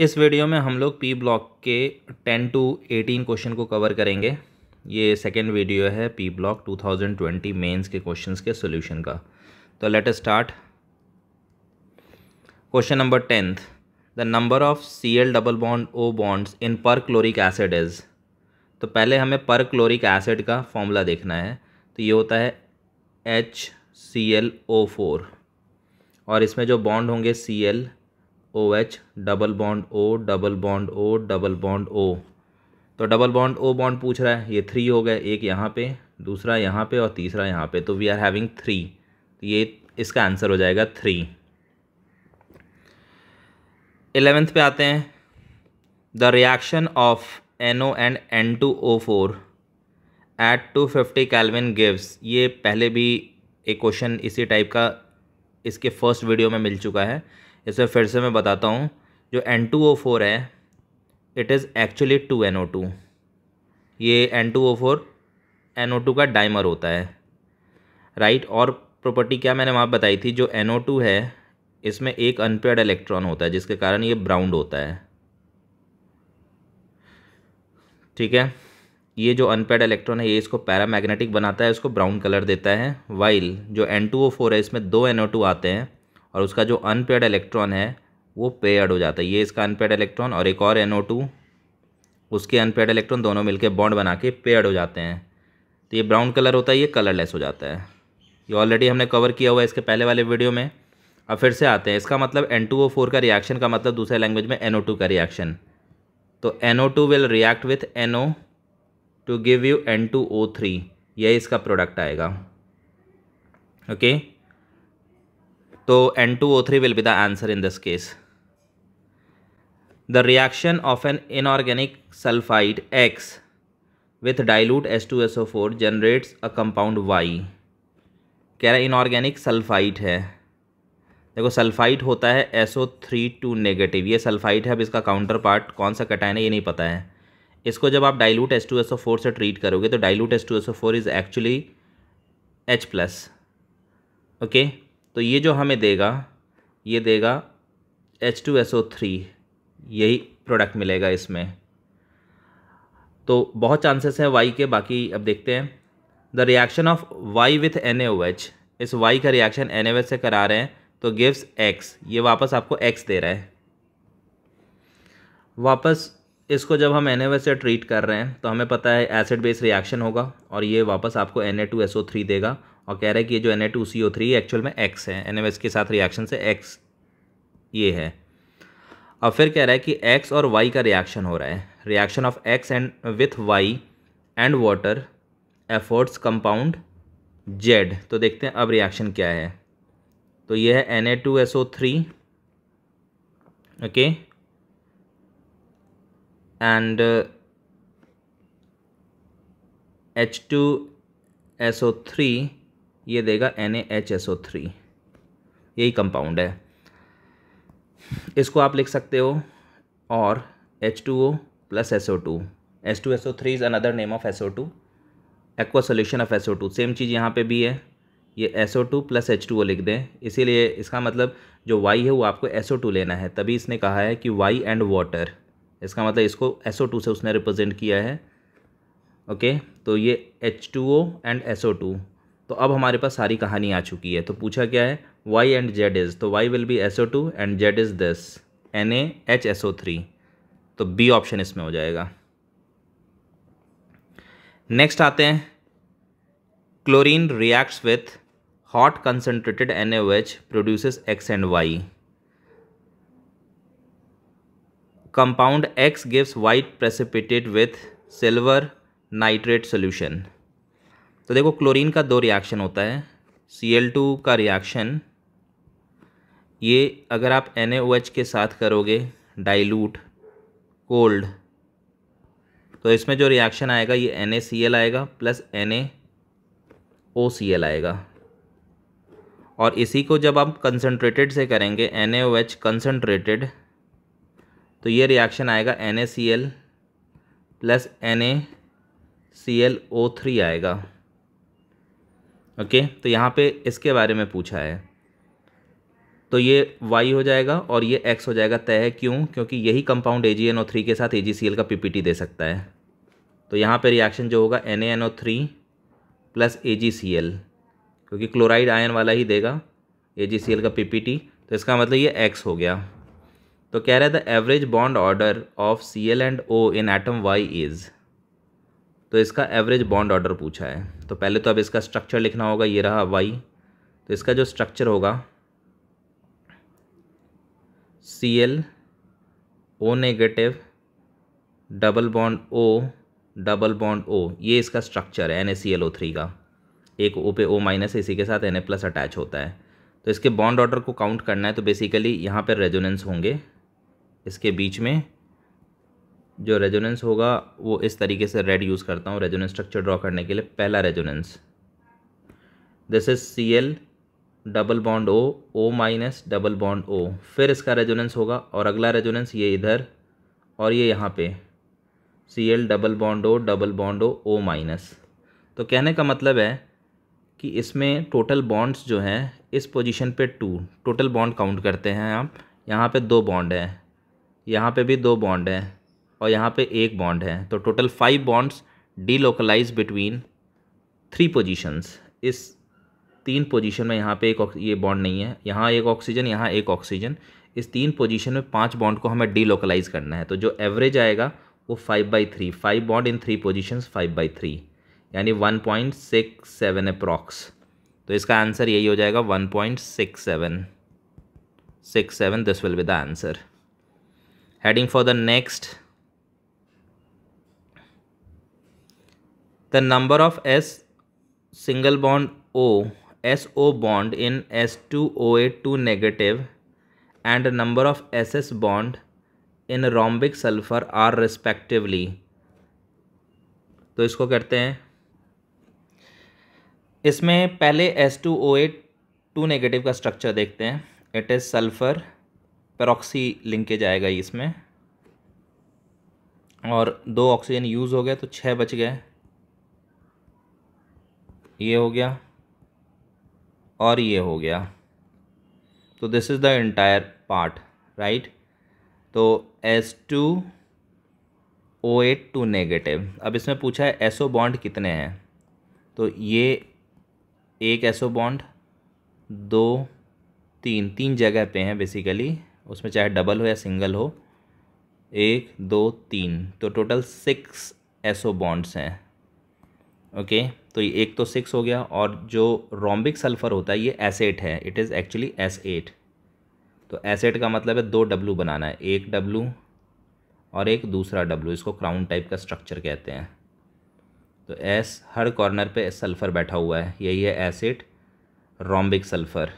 इस वीडियो में हम लोग पी ब्लॉक के 10 टू 18 क्वेश्चन को कवर करेंगे ये सेकेंड वीडियो है पी ब्लॉक 2020 मेन्स के क्वेश्चंस के सोल्यूशन का तो let start question number tenth the number of C L double bond O bonds in perchloric acid is तो पहले हमें पर क्लोरिक एसिड का फॉर्मूला देखना है तो ये होता है H C L O four और इसमें जो बॉन्ड होंगे C L O H double bond O double bond O double bond O तो डबल बॉन्ड ओ बॉन्ड पूछ रहा है ये थ्री हो गए एक यहाँ पे दूसरा यहाँ पे और तीसरा यहाँ पे तो वी आर हैविंग थ्री तो ये इसका आंसर हो जाएगा थ्री एलेवेंथ पे आते हैं the reaction of N O and N two O four at two fifty kelvin gives ये पहले भी एक क्वेश्चन इसी टाइप का इसके फर्स्ट वीडियो में मिल चुका है इसे फिर से मैं बताता हूँ जो एन टू ओ फोर है it is actually two N O two ये N two O four N O two का डाइमर होता है राइट और प्रॉपर्टी क्या मैंने वहाँ बताई थी जो एन ओ टू है इसमें एक अनपेड इलेक्ट्रॉन होता है जिसके कारण ये ब्राउन होता है ठीक है ये जो अनपेड इलेक्ट्रॉन है ये इसको पैरामैग्नेटिक बनाता है इसको ब्राउन कलर देता है वाइल जो एन टू ओ फोर है इसमें दो एन ओ टू आते हैं और उसका जो अनपेड इलेक्ट्रॉन है वो पेयर्ड हो जाता है ये इसका अनपेड इलेक्ट्रॉन और एक और एन उसके अनपेड इलेक्ट्रॉन दोनों मिलकर बॉन्ड बना के पेयर्ड हो जाते हैं तो ये ब्राउन कलर होता है ये कलरलेस हो जाता है ये ऑलरेडी हमने कवर किया हुआ है इसके पहले वाले वीडियो में अब फिर से आते हैं इसका मतलब N2O4 का रिएक्शन का मतलब दूसरे लैंग्वेज में NO2 का रिएक्शन तो NO2 will react with NO to give you N2O3 यही इसका प्रोडक्ट आएगा ओके okay? तो N two O three will be the answer in this case the reaction of an inorganic sulphide X with dilute S two S O four generates a compound Y कह रहा है inorganic sulphite है देखो sulphite होता है S O three two negative ये sulphite है अब इसका काउंटर पार्ट कौन सा कटाइन है ये नहीं पता है इसको जब आप dilute S two S O four से ट्रीट करोगे तो dilute S two S O four is actually H plus okay तो ये जो हमें देगा ये देगा H two S O three यही प्रोडक्ट मिलेगा इसमें तो बहुत चांसेस हैं वाई के बाकी अब देखते हैं the reaction of Y with N A O H इस वाई का रिएक्शन एन ए से करा रहे हैं तो गिव्स एक्स ये वापस आपको एक्स दे रहा है वापस इसको जब हम एन से ट्रीट कर रहे हैं तो हमें पता है एसिड बेस रिएक्शन होगा और ये वापस आपको N A two S O three देगा और कह रहा है कि ये जो N A two C O three actual में एक्स है एन एस के साथ रिएक्शन से एक्स ये है और फिर कह रहा है कि एक्स और वाई का रिएक्शन हो रहा है reaction of X and with Y and water affords compound Z तो देखते हैं अब रिएक्शन क्या है तो ये है N A two S O three okay and H two S O three ये देगा एन थ्री यही कंपाउंड है इसको आप लिख सकते हो और H two O plus S O two S two S O three is another name of S O two aqua solution of S O two same चीज़ यहाँ पे भी है ये S O two plus H two O लिख दें इसीलिए इसका मतलब जो वाई है वो आपको एस ओ टू लेना है तभी इसने कहा है कि वाई एंड वाटर इसका मतलब इसको एस ओ टू से उसने रिप्रेजेंट किया है ओके okay? तो ये H two O and S O two तो अब हमारे पास सारी कहानी आ चुकी है तो पूछा क्या है वाई एंड जेड इज़ तो Y will be S O two and Z is this N A H S O three तो बी ऑप्शन इसमें हो जाएगा नेक्स्ट आते हैं chlorine reacts with hot concentrated N A H produces X and Y compound X gives white precipitated with silver nitrate solution तो देखो chlorine का दो रिएक्शन होता है Cl2 का रिएक्शन ये अगर आप NaOH के साथ करोगे डाइल्यूट कोल्ड तो इसमें जो रिएक्शन आएगा ये NaCl आएगा प्लस NaOCl आएगा और इसी को जब आप कंसनट्रेटेड से करेंगे NaOH कंसनट्रेटेड तो ये रिएक्शन आएगा NaCl प्लस NaClO3 आएगा ओके तो यहाँ पे इसके बारे में पूछा है तो ये वाई हो जाएगा और ये एक्स हो जाएगा तय है क्यों क्योंकि यही compound A G N O three के साथ ए जी सी एल का पी पी टी दे सकता है तो यहाँ पे रिएक्शन जो होगा N A N O three plus A G C L क्योंकि क्लोराइड आयन वाला ही देगा ए जी सी एल का पी पी टी तो इसका मतलब ये एक्स हो गया तो कह रहा है the average bond order of C L and O in atom Y is तो इसका एवरेज बॉन्ड ऑर्डर पूछा है तो पहले तो अब इसका स्ट्रक्चर लिखना होगा ये रहा वाई तो इसका जो स्ट्रक्चर होगा C L O negative double bond O double bond O ये इसका स्ट्रक्चर है N A C L O three का एक ओ पे ओ माइनस इसी के साथ एन ए प्लस अटैच होता है तो इसके बॉन्ड ऑर्डर को काउंट करना है तो बेसिकली यहाँ पर रेजोनेंस होंगे इसके बीच में जो रेजोनेंस होगा वो इस तरीके से रेड यूज़ करता हूँ रेजोनेंस स्ट्रक्चर ड्रॉ करने के लिए पहला resonance this is C L double bond O O minus double bond O फिर इसका रेजोनेंस होगा और अगला रेजोनेंस ये इधर और ये यहाँ पे C L double bond O double bond O O minus तो कहने का मतलब है कि इसमें टोटल बॉन्ड्स जो हैं इस पोजीशन पे टू टोटल बॉन्ड काउंट करते हैं आप यहाँ पे दो बॉन्ड हैं यहाँ पे भी दो बॉन्ड हैं और यहाँ पे एक बॉन्ड है तो total five bonds delocalise between three positions इस तीन पोजीशन में यहाँ पे एक ये बॉन्ड नहीं है यहाँ एक ऑक्सीजन यहाँ एक ऑक्सीजन इस तीन पोजीशन में पांच बॉन्ड को हमें डीलोकलाइज करना है तो जो एवरेज आएगा वो five by three five bond in three position five by three यानी one point six seven approx तो इसका आंसर यही हो जाएगा one point six seven six seven this will be the answer heading for the next the number of S single bond O S O bond in S two O A two negative and number of S S bond in rhombic sulphur are respectively तो इसको करते हैं इसमें पहले S two O A two negative का structure देखते हैं it is sulphur peroxy linkage आएगा इसमें और दो ऑक्सीजन यूज़ हो गए तो छः बच गए ये हो गया और ये हो गया तो this is the entire part right तो S two O eight two negative अब इसमें पूछा है एसओ बॉन्ड कितने हैं तो ये एक एसओ बॉन्ड दो तीन तीन जगह पे हैं बेसिकली उसमें चाहे डबल हो या सिंगल हो एक दो तीन तो टोटल सिक्स एसओ बॉन्ड्स हैं ओके तो ये एक तो सिक्स हो गया और जो रोम्बिक सल्फ़र होता है ये एसेट है it is actually S eight तो एसेट का मतलब है दो डब्लू बनाना है एक डब्लू और एक दूसरा डब्लू इसको क्राउन टाइप का स्ट्रक्चर कहते हैं तो एस हर कॉर्नर पे सल्फ़र बैठा हुआ है यही है एसेट रोम्बिक सल्फ़र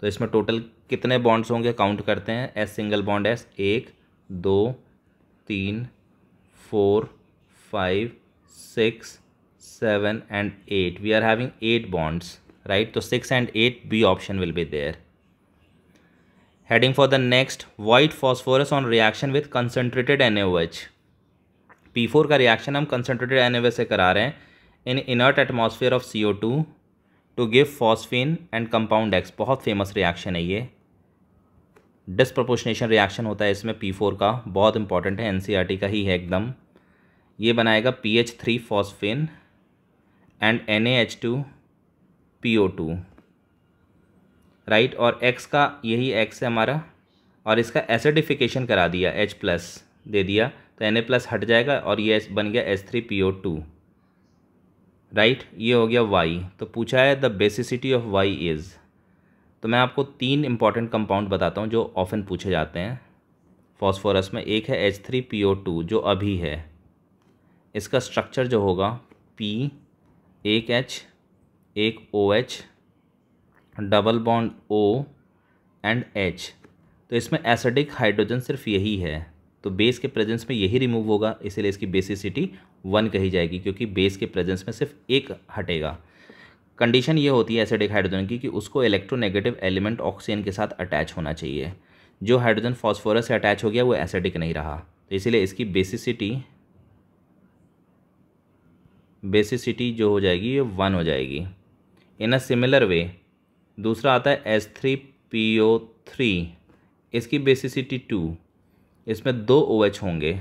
तो इसमें टोटल कितने बॉन्ड्स होंगे काउंट करते हैं एस सिंगल बॉन्ड एस एक दो तीन four five six seven and eight we are having eight bonds right so six and eight b option will be there heading for the next white phosphorus on reaction with concentrated NaOH P4 का reaction हम concentrated NaOH से करा रहे हैं in inert atmosphere of CO2 to give phosphine and compound X बहुत famous reaction है ये disproportionation reaction होता है इसमें P4 का बहुत इंपॉर्टेंट है एनसीईआरटी का ही है एकदम ये बनाएगा P H three phosphine and N H two P O two right और एक्स का यही एक्स है हमारा और इसका एसिडिफिकेशन करा दिया एच प्लस दे दिया तो एन ए प्लस हट जाएगा और ये बन गया H three P O two right ये हो गया वाई तो पूछा है the basicity of Y is तो मैं आपको तीन इंपॉर्टेंट कंपाउंड बताता हूँ जो ऑफन पूछे जाते हैं फॉस्फोरस में एक है H three P O two जो अभी है इसका स्ट्रक्चर जो होगा पी एक एच एक O H double bond O and H तो इसमें एसिडिक हाइड्रोजन सिर्फ यही है तो बेस के प्रेजेंस में यही रिमूव होगा इसीलिए इसकी बेसिसिटी वन कही जाएगी क्योंकि बेस के प्रेजेंस में सिर्फ एक हटेगा कंडीशन ये होती है एसिडिक हाइड्रोजन की कि उसको इलेक्ट्रोनेगेटिव एलिमेंट ऑक्सीजन के साथ अटैच होना चाहिए जो हाइड्रोजन फॉस्फोरस से अटैच हो गया वो एसिडिक नहीं रहा तो इसीलिए इसकी बेसिसिटी बेसिसिटी जो हो जाएगी ये वन हो जाएगी इन अ सिमिलर वे दूसरा आता है S three P O three इसकी बेसिसिटी टू इसमें दो ओ OH होंगे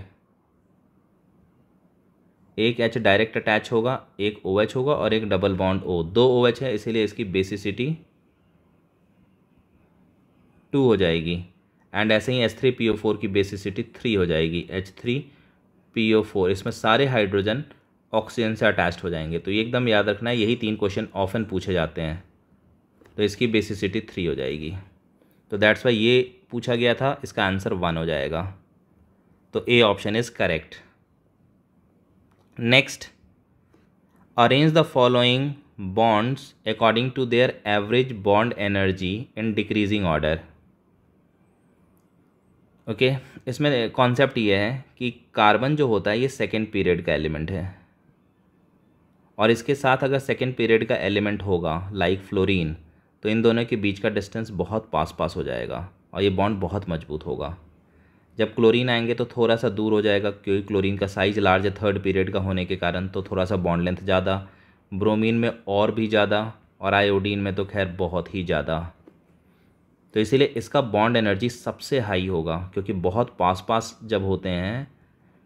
एक एच डायरेक्ट अटैच होगा एक ओ OH होगा और एक डबल बॉन्ड ओ दो ओ OH है इसीलिए इसकी बेसिसिटी टू हो जाएगी एंड ऐसे ही S three P O four की बेसिसिटी थ्री हो जाएगी H three P O four इसमें सारे हाइड्रोजन ऑक्सीजन से अटैच्ड हो जाएंगे तो ये एकदम याद रखना है यही तीन क्वेश्चन ऑफन पूछे जाते हैं तो इसकी बेसिसिटी थ्री हो जाएगी तो दैट्स वाई ये पूछा गया था इसका आंसर वन हो जाएगा तो A option is correct next arrange the following bonds according to their average bond energy in decreasing order okay इसमें कॉन्सेप्ट ये है कि कार्बन जो होता है ये सेकेंड पीरियड का एलिमेंट है और इसके साथ अगर सेकेंड पीरियड का एलिमेंट होगा लाइक फ्लोरिन तो इन दोनों के बीच का डिस्टेंस बहुत पास पास हो जाएगा और ये बॉन्ड बहुत मजबूत होगा जब क्लोरीन आएंगे तो थोड़ा सा दूर हो जाएगा क्योंकि क्लोरीन का साइज लार्ज है थर्ड पीरियड का होने के कारण तो थोड़ा सा बॉन्ड लेंथ ज़्यादा ब्रोमीन में और भी ज़्यादा और आयोडीन में तो खैर बहुत ही ज़्यादा तो इसीलिए इसका बॉन्ड एनर्जी सबसे हाई होगा क्योंकि बहुत पास पास जब होते हैं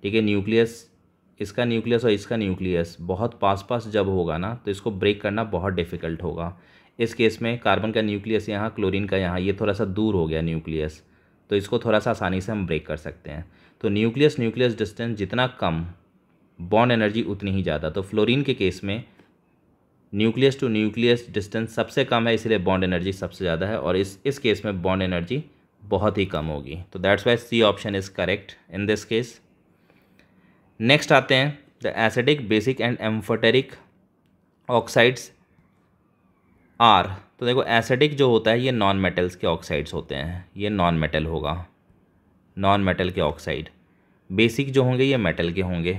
ठीक है न्यूक्लियस इसका न्यूक्लियस और इसका न्यूक्लियस बहुत पास पास जब होगा ना तो इसको ब्रेक करना बहुत डिफ़िकल्ट होगा इस केस में कार्बन का न्यूक्लियस यहाँ क्लोरीन का यहाँ ये थोड़ा सा दूर हो गया न्यूक्लियस तो इसको थोड़ा सा आसानी से हम ब्रेक कर सकते हैं तो न्यूक्लियस न्यूक्लियस डिस्टेंस जितना कम बॉन्ड एनर्जी उतनी ही ज़्यादा तो फ्लोरिन के केस में न्यूक्लियस टू न्यूक्लियस डिस्टेंस सबसे कम है इसलिए बॉन्ड एनर्जी सबसे ज़्यादा है और इस इस केस में बॉन्ड एनर्जी बहुत ही कम होगी तो that's why C option is correct in this case next आते हैं the acidic basic and amphoteric oxides are तो देखो एसिडिक जो होता है ये नॉन मेटल्स के ऑक्साइड्स होते हैं ये नॉन मेटल होगा नॉन मेटल के ऑक्साइड बेसिक जो होंगे ये मेटल के होंगे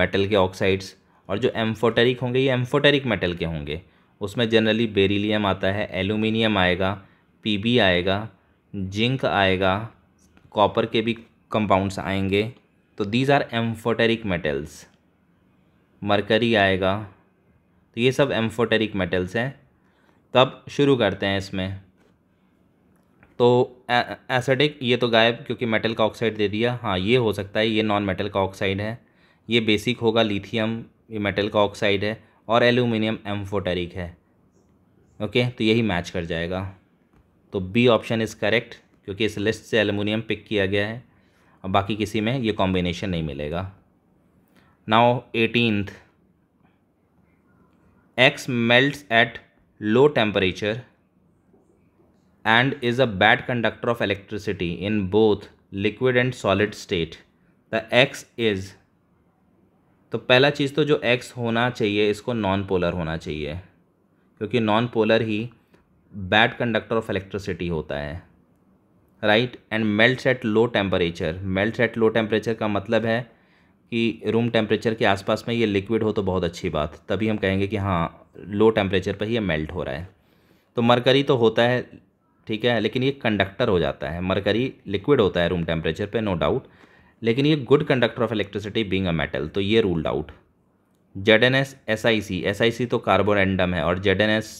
मेटल के ऑक्साइड्स और जो एम्फोटेरिक होंगे ये एम्फोटेरिक मेटल के होंगे उसमें जनरली बेरिलियम आता है एल्यूमिनियम आएगा पीबी आएगा जिंक आएगा कॉपर के भी कंपाउंड्स आएंगे तो these are amphoteric metals mercury आएगा तो ये सब एम्फोटेरिक मेटल्स हैं तो अब शुरू करते हैं इसमें तो एसिडिक ये तो गायब क्योंकि मेटल का ऑक्साइड दे दिया हाँ ये हो सकता है ये नॉन मेटल का ऑक्साइड है ये बेसिक होगा लिथियम ये मेटल का ऑक्साइड है और एल्यूमिनियम एम्फोटेरिक है ओके तो यही मैच कर जाएगा तो बी ऑप्शन इज़ करेक्ट क्योंकि इस लिस्ट से एलुमिनियम पिक किया गया है और बाकी किसी में ये कॉम्बिनेशन नहीं मिलेगा now eighteenth X melts at low temperature and is a bad conductor of electricity in both liquid and solid state the X is तो पहला चीज़ तो जो एक्स होना चाहिए इसको नॉन पोलर होना चाहिए क्योंकि नॉन पोलर ही बैड कंडक्टर ऑफ इलेक्ट्रिसिटी होता है right and melt at low temperature melt at low temperature का मतलब है कि रूम टेम्परेचर के आसपास में ये लिक्विड हो तो बहुत अच्छी बात तभी हम कहेंगे कि हाँ लो टेम्परेचर पर ही ये मेल्ट हो रहा है तो मरकरी तो होता है ठीक है लेकिन ये कंडक्टर हो जाता है मरकरी लिक्विड होता है रूम टेम्परेचर पे नो डाउट लेकिन ये good conductor of electricity being a metal तो ये ruled out Z N S S I C S I C तो कार्बोरेंडम है और जेड एन एस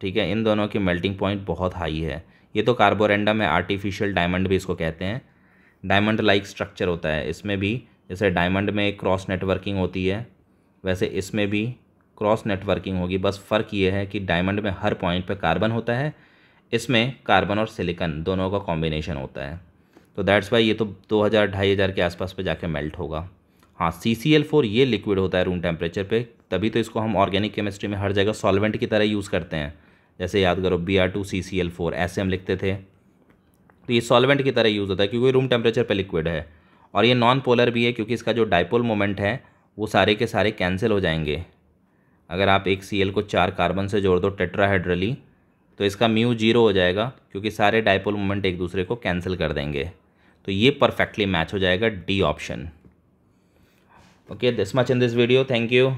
ठीक है इन दोनों के मेल्टिंग पॉइंट बहुत हाई है ये तो कार्बोरेंडम है आर्टिफिशियल डायमंड भी इसको कहते हैं डायमंड लाइक स्ट्रक्चर होता है इसमें भी जैसे डायमंड में क्रॉस नेटवर्किंग होती है वैसे इसमें भी क्रॉस नेटवर्किंग होगी बस फ़र्क ये है कि डायमंड में हर पॉइंट पे कार्बन होता है इसमें कार्बन और सिलिकन दोनों का कॉम्बिनेशन होता है तो दैट्स वाई ये तो दो हज़ार ढाई हज़ार के आसपास पे जाके मेल्ट होगा हाँ सी सी एल फोर ये लिक्विड होता है रूम टेम्परेचर पर तभी तो इसको हम ऑर्गेनिक केमिस्ट्री में हर जगह सॉलवेंट की तरह यूज़ करते हैं जैसे याद करो B R two C C L four ऐसे हम लिखते थे तो ये सॉल्वेंट की तरह यूज़ होता है क्योंकि रूम टेम्परेचर पे लिक्विड है और ये नॉन पोलर भी है क्योंकि इसका जो डाइपोल मोमेंट है वो सारे के सारे कैंसिल हो जाएंगे अगर आप एक सी एल को चार कार्बन से जोड़ दो टेट्राहाइड्रली तो इसका म्यू जीरो हो जाएगा क्योंकि सारे डाइपोल मोमेंट एक दूसरे को कैंसिल कर देंगे तो ये परफेक्टली मैच हो जाएगा D option okay this much in this video thank you